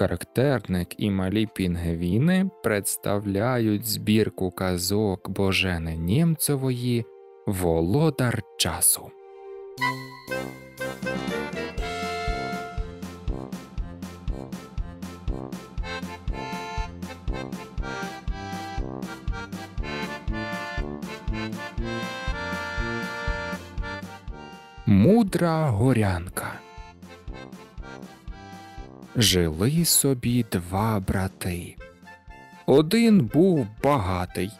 Характерник і малі пінгвіни представляють збірку казок Божени Німцевої Володар часу. Мудра горянка жили собі два брати. Один був багатий,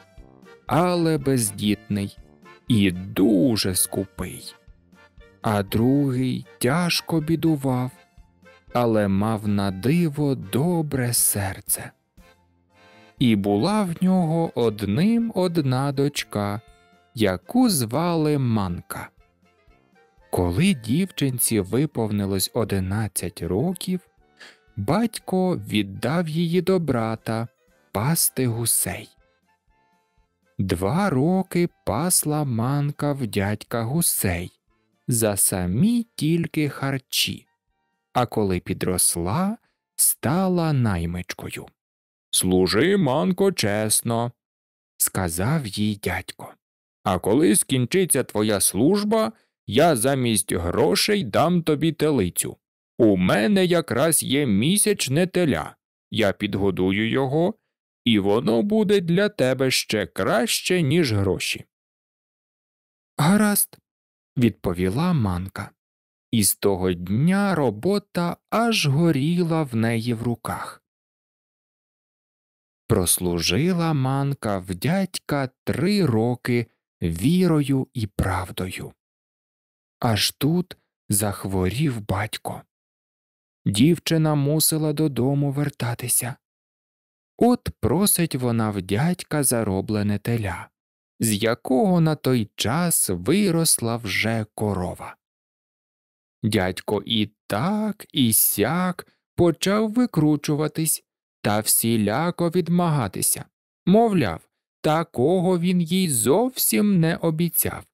але бездітний і дуже скупий, а другий тяжко бідував, але мав на диво добре серце. І була в нього одним одна дочка, яку звали Манка. Коли дівчинці виповнилось одинадцять років, батько віддав її до брата пасти гусей. Два роки пасла манка в дядька гусей за самі тільки харчі, а коли підросла, стала наймичкою. Служи, манко, чесно, сказав їй дядько. А коли скінчиться твоя служба, я замість грошей дам тобі телицю. У мене якраз є місячне теля, я підгодую його, і воно буде для тебе ще краще, ніж гроші. Гаразд, відповіла манка. І з того дня робота аж горіла в неї в руках. Прослужила манка в дядька три роки вірою і правдою. Аж тут захворів батько. Дівчина мусила додому вертатися. От просить вона в дядька зароблене теля, з якого на той час виросла вже корова. Дядько і так, і сяк почав викручуватись та всіляко відмагатися. Мовляв, такого він їй зовсім не обіцяв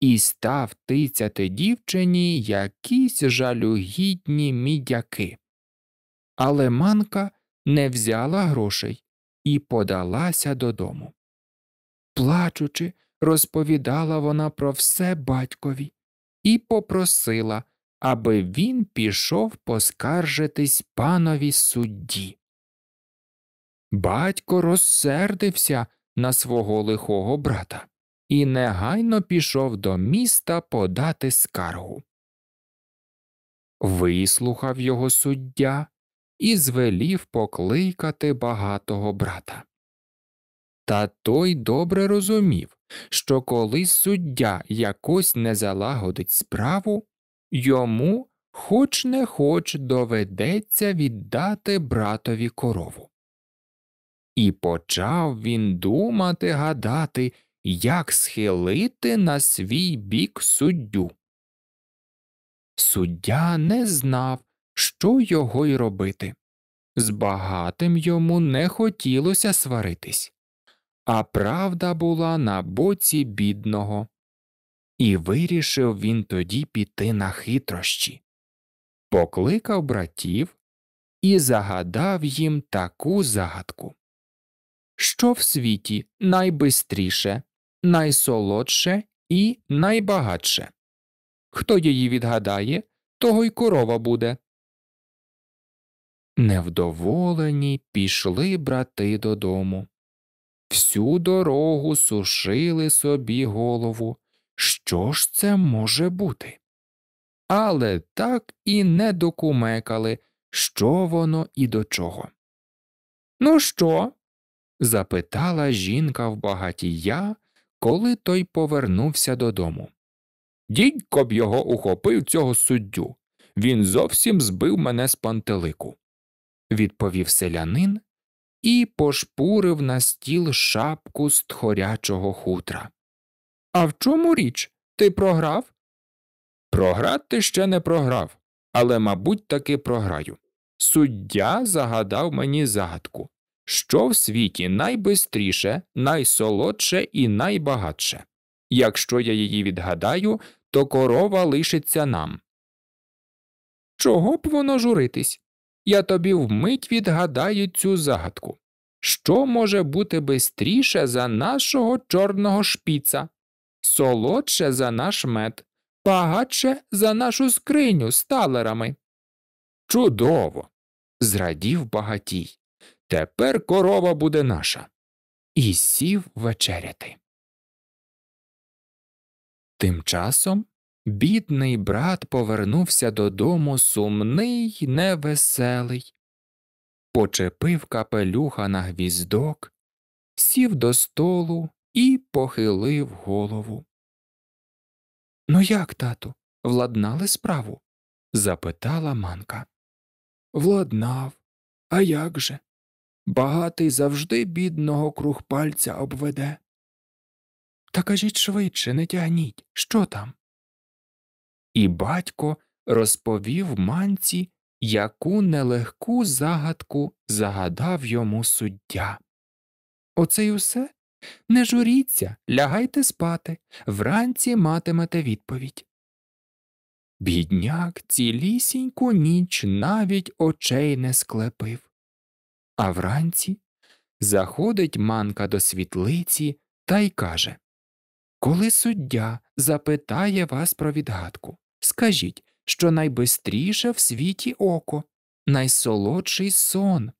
і став тицяти дівчині якісь жалюгідні мідяки. Але манка не взяла грошей і подалася додому. Плачучи, розповідала вона про все батькові і попросила, аби він пішов поскаржитись панові судді. Батько розсердився на свого лихого брата і негайно пішов до міста подати скаргу. Вислухав його суддя і звелів покликати багатого брата. Та той добре розумів, що коли суддя якось не залагодить справу, йому хоч не хоч доведеться віддати братові корову. І почав він думати гадати, як схилити на свій бік суддю. Суддя не знав, що його й робити. З багатим йому не хотілося сваритись, а правда була на боці бідного. І вирішив він тоді піти на хитрощі. Покликав братів і загадав їм таку загадку, що в світі найбистріше найсолодше і найбагатше. Хто її відгадає, того й корова буде. Невдоволені пішли брати додому. Всю дорогу сушили собі голову. Що ж це може бути? Але так і не докумекали, що воно і до чого. Ну що? запитала жінка в багатія, коли той повернувся додому. Дідько б його ухопив цього суддю. Він зовсім збив мене з пантелику, відповів селянин і пошпурив на стіл шапку з тхорячого хутра. А в чому річ? Ти програв? Програти ще не програв, але, мабуть, таки програю. Суддя загадав мені загадку що в світі найбистріше, найсолодше і найбагатше. Якщо я її відгадаю, то корова лишиться нам. Чого б воно журитись? Я тобі вмить відгадаю цю загадку. Що може бути бистріше за нашого чорного шпіца, солодше за наш мед, багатше за нашу скриню з талерами? Чудово! зрадів багатій. Тепер корова буде наша. І сів вечеряти. Тим часом бідний брат повернувся додому сумний, невеселий, почепив капелюха на гвіздок, сів до столу і похилив голову. Ну, як, тату, владнали справу? запитала манка. Владнав, а як же? Багатий завжди бідного круг пальця обведе. Та кажіть швидше, не тягніть, що там? І батько розповів манці, яку нелегку загадку загадав йому суддя. Оце й усе? Не журіться, лягайте спати, вранці матимете відповідь. Бідняк цілісіньку ніч навіть очей не склепив. А вранці заходить манка до світлиці та й каже Коли суддя запитає вас про відгадку, скажіть, що найбистріше в світі око, найсолодший сон,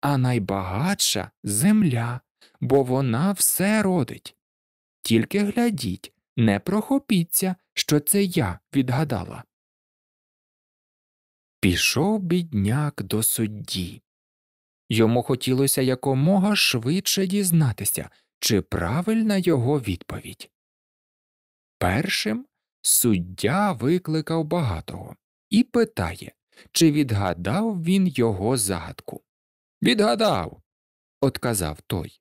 а найбагатша земля, бо вона все родить. Тільки глядіть, не прохопіться, що це я відгадала. Пішов бідняк до судді. Йому хотілося якомога швидше дізнатися, чи правильна його відповідь. Першим суддя викликав багатого і питає, чи відгадав він його загадку. Відгадав, отказав той.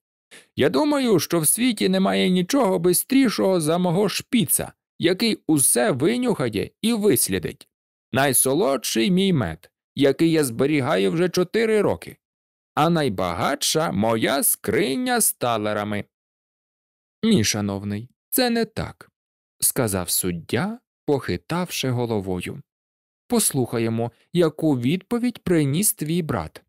Я думаю, що в світі немає нічого бистрішого за мого шпіца, який усе винюхає і вислідить. Найсолодший мій мед, який я зберігаю вже чотири роки а найбагатша моя скриня з талерами. Мій шановний, це не так, сказав суддя, похитавши головою. Послухаємо, яку відповідь приніс твій брат.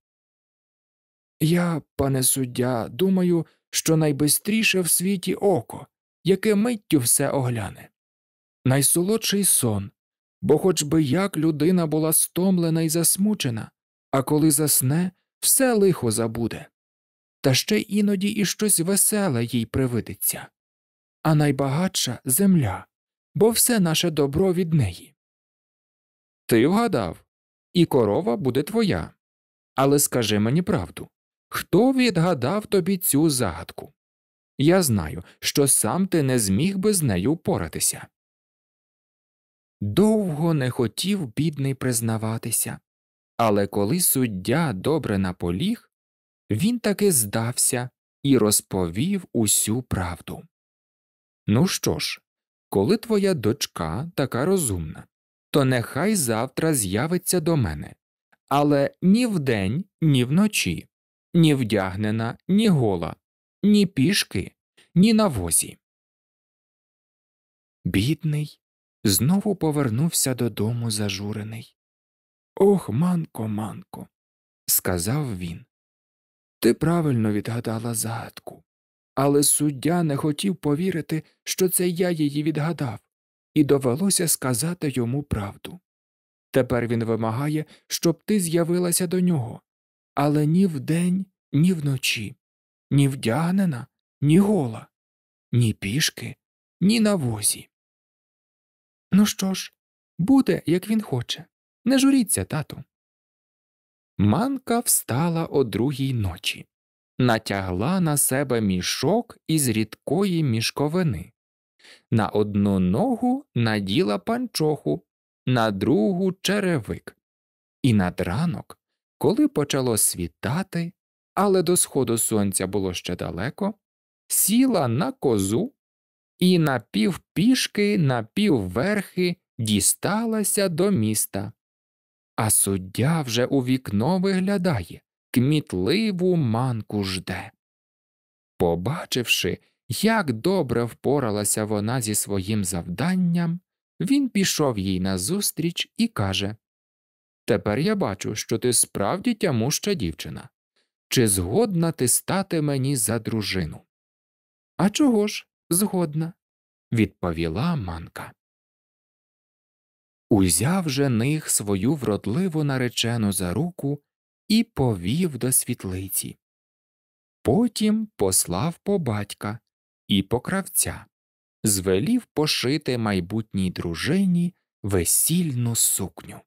Я, пане суддя, думаю, що найбистріше в світі око, яке миттю все огляне. Найсолодший сон, бо хоч би як людина була стомлена і засмучена, а коли засне, все лихо забуде, та ще іноді і щось веселе їй привидеться, а найбагатша земля, бо все наше добро від неї. Ти вгадав і корова буде твоя. Але скажи мені правду хто відгадав тобі цю загадку? Я знаю, що сам ти не зміг би з нею впоратися. Довго не хотів бідний признаватися, але коли суддя добре наполіг, він таки здався і розповів усю правду. Ну що ж, коли твоя дочка така розумна, то нехай завтра з'явиться до мене, але ні вдень, ні вночі, ні вдягнена, ні гола, ні пішки, ні на возі. Бідний знову повернувся додому зажурений. Ох, манко, манко, сказав він. Ти правильно відгадала загадку, але суддя не хотів повірити, що це я її відгадав, і довелося сказати йому правду. Тепер він вимагає, щоб ти з'явилася до нього, але ні вдень, ні вночі, ні вдягнена, ні гола, ні пішки, ні на возі. Ну що ж, буде, як він хоче. Не журіться, тату. Манка встала о другій ночі, натягла на себе мішок із рідкої мішковини. На одну ногу наділа панчоху, на другу черевик. І над ранок, коли почало світати, але до сходу сонця було ще далеко, сіла на козу і напівпішки, напівверхи дісталася до міста а суддя вже у вікно виглядає, кмітливу манку жде. Побачивши, як добре впоралася вона зі своїм завданням, він пішов їй назустріч і каже Тепер я бачу, що ти справді тямуща дівчина. Чи згодна ти стати мені за дружину? А чого ж згодна? відповіла Манка. Узяв жених свою вродливу наречену за руку і повів до світлиці. Потім послав по батька і по кравця, звелів пошити майбутній дружині весільну сукню.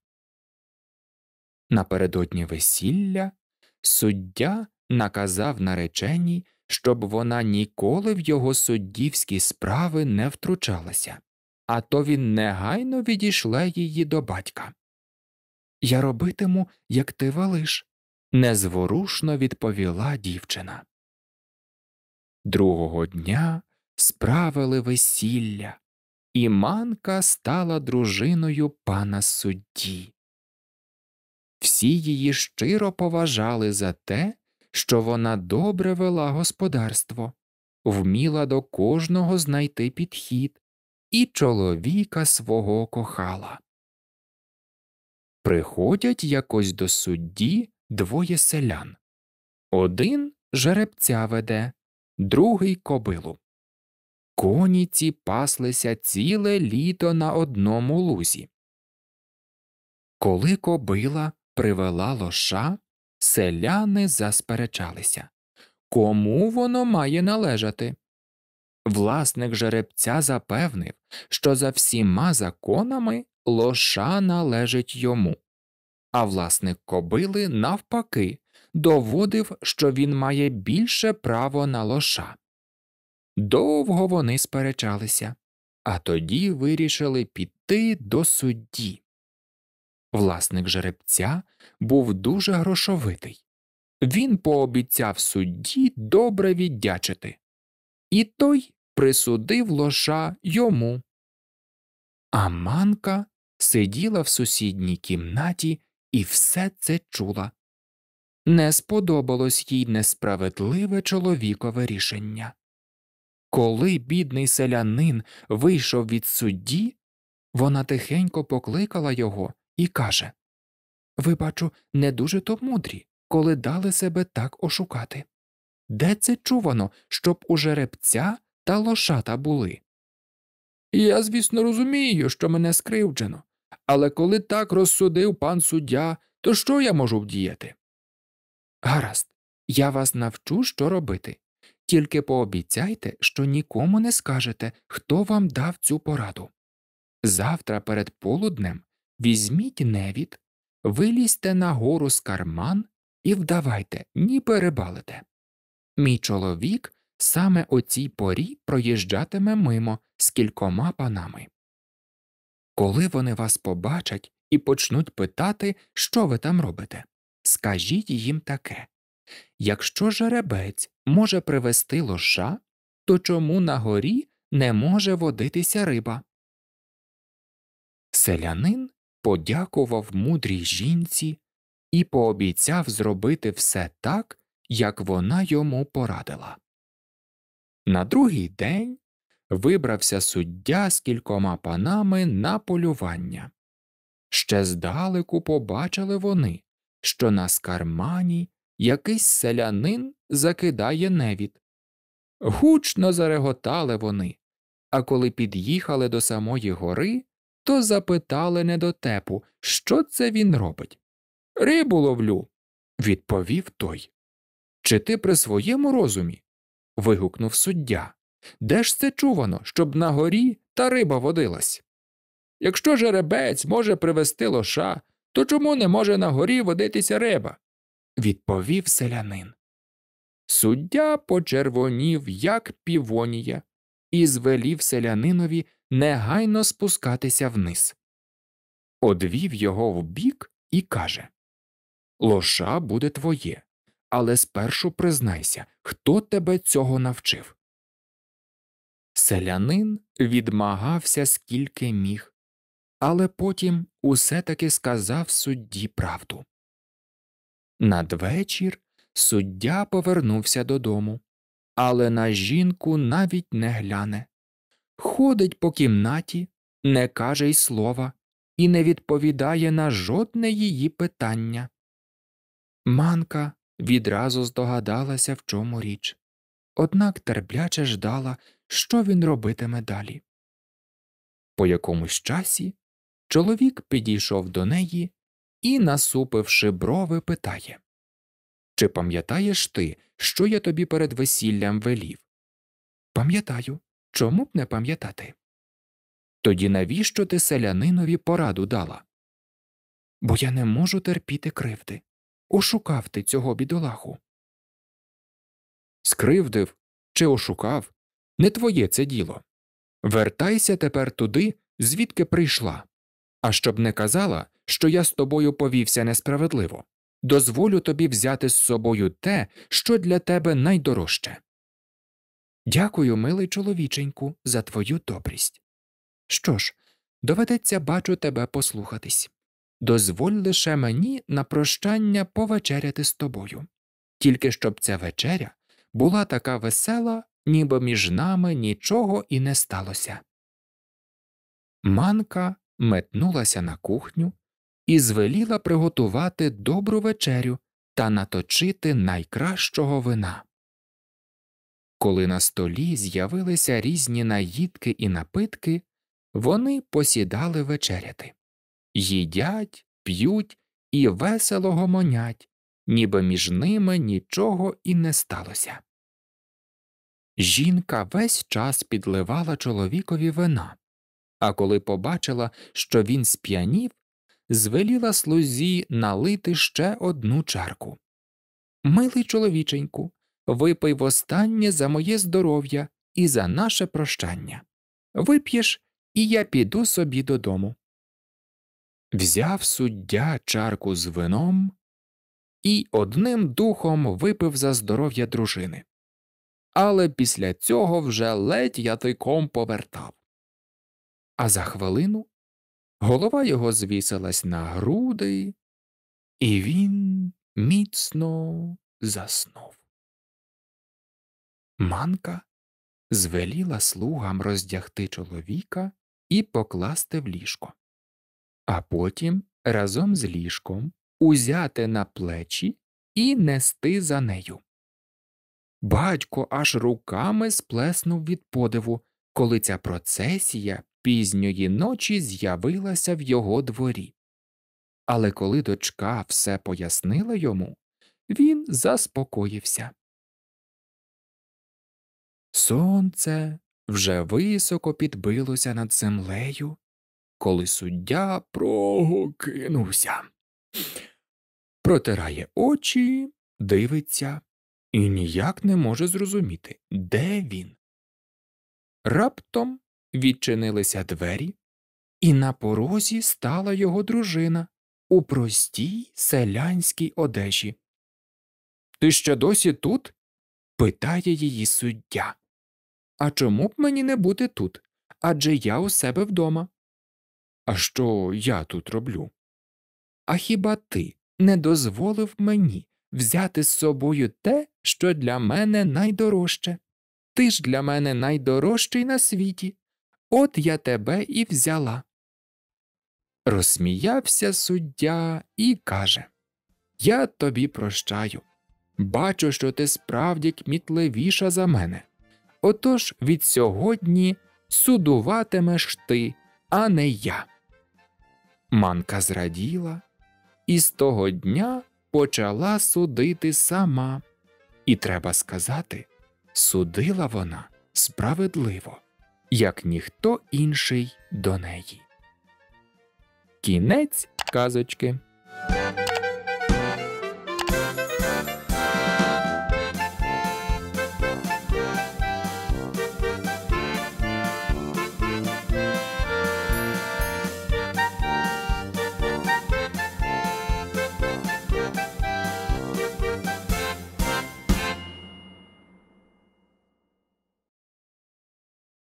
Напередодні весілля суддя наказав нареченій, щоб вона ніколи в його суддівські справи не втручалася а то він негайно відійшла її до батька. Я робитиму, як ти валиш, незворушно відповіла дівчина. Другого дня справили весілля, і манка стала дружиною пана судді. Всі її щиро поважали за те, що вона добре вела господарство, вміла до кожного знайти підхід, і чоловіка свого кохала. Приходять якось до судді двоє селян. Один жеребця веде, другий кобилу. Коні ці паслися ціле літо на одному лузі. Коли кобила привела лоша, селяни засперечалися Кому воно має належати? Власник жеребця запевнив, що за всіма законами лоша належить йому, а власник кобили, навпаки, доводив, що він має більше право на лоша. Довго вони сперечалися, а тоді вирішили піти до судді. Власник жеребця був дуже грошовитий. Він пообіцяв судді добре віддячити і той присудив лоша йому. А Манка сиділа в сусідній кімнаті і все це чула. Не сподобалось їй несправедливе чоловікове рішення. Коли бідний селянин вийшов від судді, вона тихенько покликала його і каже Ви, бачу, не дуже то мудрі, коли дали себе так ошукати. Де це чувано, щоб у жеребця та лошата були? Я, звісно, розумію, що мене скривджено, але коли так розсудив пан суддя, то що я можу вдіяти? Гаразд, я вас навчу, що робити. Тільки пообіцяйте, що нікому не скажете, хто вам дав цю пораду. Завтра перед полуднем візьміть невід, вилізьте на гору з карман і вдавайте, ні перебалите. Мій чоловік саме о цій порі проїжджатиме мимо з кількома панами. Коли вони вас побачать і почнуть питати, що ви там робите, скажіть їм таке якщо жеребець може привести лоша, то чому на горі не може водитися риба? Селянин подякував мудрій жінці і пообіцяв зробити все так, як вона йому порадила. На другий день вибрався суддя з кількома панами на полювання. Ще здалеку побачили вони, що на скармані якийсь селянин закидає невід. Гучно зареготали вони, а коли під'їхали до самої гори, то запитали недотепу, що це він робить. Рибу ловлю, відповів той. Чи ти при своєму розумі? вигукнув суддя. Де ж це чувано, щоб на горі та риба водилась? Якщо жеребець може привести лоша, то чому не може на горі водитися риба? відповів селянин. Суддя почервонів, як півонія, і звелів селянинові негайно спускатися вниз. Одвів його вбік і каже Лоша буде твоє але спершу признайся, хто тебе цього навчив. Селянин відмагався скільки міг, але потім усе таки сказав судді правду. Надвечір суддя повернувся додому, але на жінку навіть не гляне. Ходить по кімнаті, не каже й слова і не відповідає на жодне її питання. Манка відразу здогадалася, в чому річ, однак терпляче ждала, що він робитиме далі. По якомусь часі чоловік підійшов до неї і, насупивши брови, питає Чи пам'ятаєш ти, що я тобі перед весіллям велів? Пам'ятаю, чому б не пам'ятати? Тоді навіщо ти селянинові пораду дала? Бо я не можу терпіти кривди. Ошукав ти цього бідолаху. Скривдив чи ошукав не твоє це діло. Вертайся тепер туди, звідки прийшла. А щоб не казала, що я з тобою повівся несправедливо, дозволю тобі взяти з собою те, що для тебе найдорожче. Дякую, милий чоловіченьку, за твою добрість. Що ж, доведеться бачу тебе послухатись дозволь лише мені на прощання повечеряти з тобою, тільки щоб ця вечеря була така весела, ніби між нами нічого і не сталося. Манка метнулася на кухню і звеліла приготувати добру вечерю та наточити найкращого вина. Коли на столі з'явилися різні наїдки і напитки, вони посідали вечеряти їдять, п'ють і весело гомонять, ніби між ними нічого і не сталося. Жінка весь час підливала чоловікові вина, а коли побачила, що він сп'янів, звеліла слузі налити ще одну чарку. Милий чоловіченьку, випий востаннє за моє здоров'я і за наше прощання. Вип'єш, і я піду собі додому. Взяв суддя чарку з вином і одним духом випив за здоров'я дружини. Але після цього вже ледь ятиком повертав. А за хвилину голова його звісилась на груди, і він міцно заснув. Манка звеліла слугам роздягти чоловіка і покласти в ліжко а потім разом з ліжком узяти на плечі і нести за нею. Батько аж руками сплеснув від подиву, коли ця процесія пізньої ночі з'явилася в його дворі. Але коли дочка все пояснила йому, він заспокоївся. Сонце вже високо підбилося над землею, коли суддя прогокинувся. Протирає очі, дивиться і ніяк не може зрозуміти, де він. Раптом відчинилися двері, і на порозі стала його дружина у простій селянській одежі. Ти ще досі тут? питає її суддя. А чому б мені не бути тут? Адже я у себе вдома. А що я тут роблю? А хіба ти не дозволив мені взяти з собою те, що для мене найдорожче? Ти ж для мене найдорожчий на світі. От я тебе і взяла. Розсміявся суддя і каже Я тобі прощаю. Бачу, що ти справді кмітливіша за мене. Отож від сьогодні судуватимеш ти, а не я. Манка зраділа і з того дня почала судити сама. І треба сказати, судила вона справедливо, як ніхто інший до неї. Кінець казочки.